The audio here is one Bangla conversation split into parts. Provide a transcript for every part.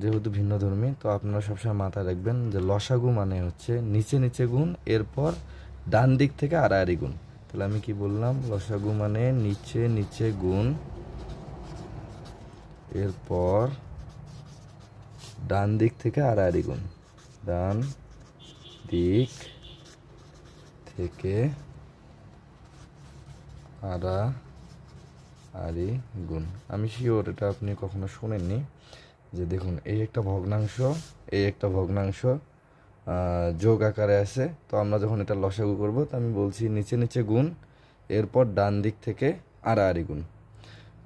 যেহেতু ভিন্ন ধর্মী তো আপনারা সবসময় মাথায় রাখবেন যে লসাগু মানে হচ্ছে নিচে নিচে গুণ এরপর ডান দিক থেকে আরি গুণ তাহলে আমি কি বললাম লসাগু মানে নিচে নিচে গুণ এরপর ডান দিক থেকে আড়াআড়ি গুণ ডান দিক থেকে আড়া আড়ি গুণ আমি শিওর এটা আপনি কখনো শোনেননি যে দেখুন এই একটা ভগ্নাংশ এই একটা ভগ্নাংশ যোগ আকারে আছে তো আমরা যখন এটা লসাগু করব তো আমি বলছি নিচে নিচে গুণ এরপর ডান দিক থেকে আড়াআড়ি গুণ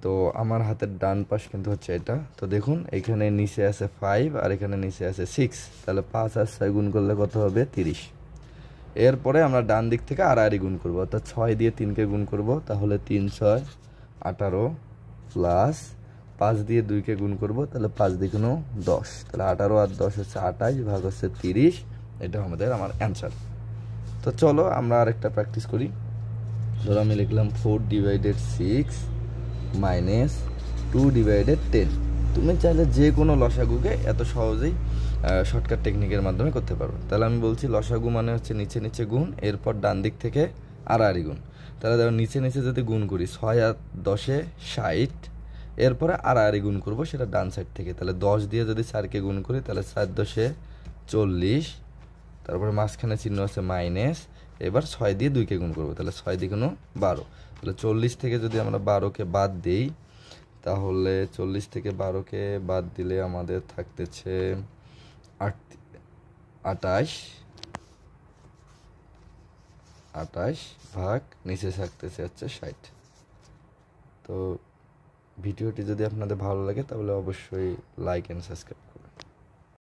তো আমার হাতের ডান পাশ কিন্তু হচ্ছে এটা তো দেখুন এখানে নিচে আছে ফাইভ আর এখানে নিচে আছে সিক্স তাহলে পাঁচ আর ছয় গুণ করলে কত হবে তিরিশ এরপরে আমরা ডান দিক থেকে আড়াআড়ি গুণ করব অর্থাৎ ছয় দিয়ে তিনকে গুণ করব তাহলে তিন ছয় আঠারো প্লাস পাঁচ দিয়ে দুইকে গুণ করব তাহলে পাঁচ দিগুণও দশ তাহলে আঠারো আর দশ হচ্ছে আঠাশ ভাগ হচ্ছে তিরিশ এটা আমাদের আমার অ্যান্সার তো চলো আমরা আরেকটা প্র্যাকটিস করি ধরো আমি লিখলাম four divided six minus two divided ten তুমি চাইলে যে কোনো লসাগুকে এত সহজেই শর্টকাট টেকনিকের মাধ্যমে করতে পারবে তাহলে আমি বলছি লসাগু মানে হচ্ছে নিচে নিচে গুণ এরপর ডান দিক থেকে আড়াআড়ি গুণ তাহলে দেখো নিচে নিচে যদি গুণ করি ছয় আর দশে ষাট এরপরে আর আড়াআড়ি গুণ করব সেটা ডান সাইড থেকে তাহলে দশ দিয়ে যদি চারকে গুণ করি তাহলে চার দশে চল্লিশ তারপরে মাঝখানে চিহ্ন আছে মাইনাস এবার ছয় দিয়ে দুইকে গুণ করবো তাহলে ছয় দিয়ে কোনো বারো তাহলে চল্লিশ থেকে যদি আমরা বারোকে বাদ দিই তাহলে চল্লিশ থেকে বারোকে বাদ দিলে আমাদের থাকতেছে আট আটাশ আটাশ ভাগ নিচে থাকতেছে হচ্ছে ষাট তো ভিডিওটি যদি আপনাদের ভালো লাগে তাহলে অবশ্যই লাইক অ্যান্ড সাবস্ক্রাইব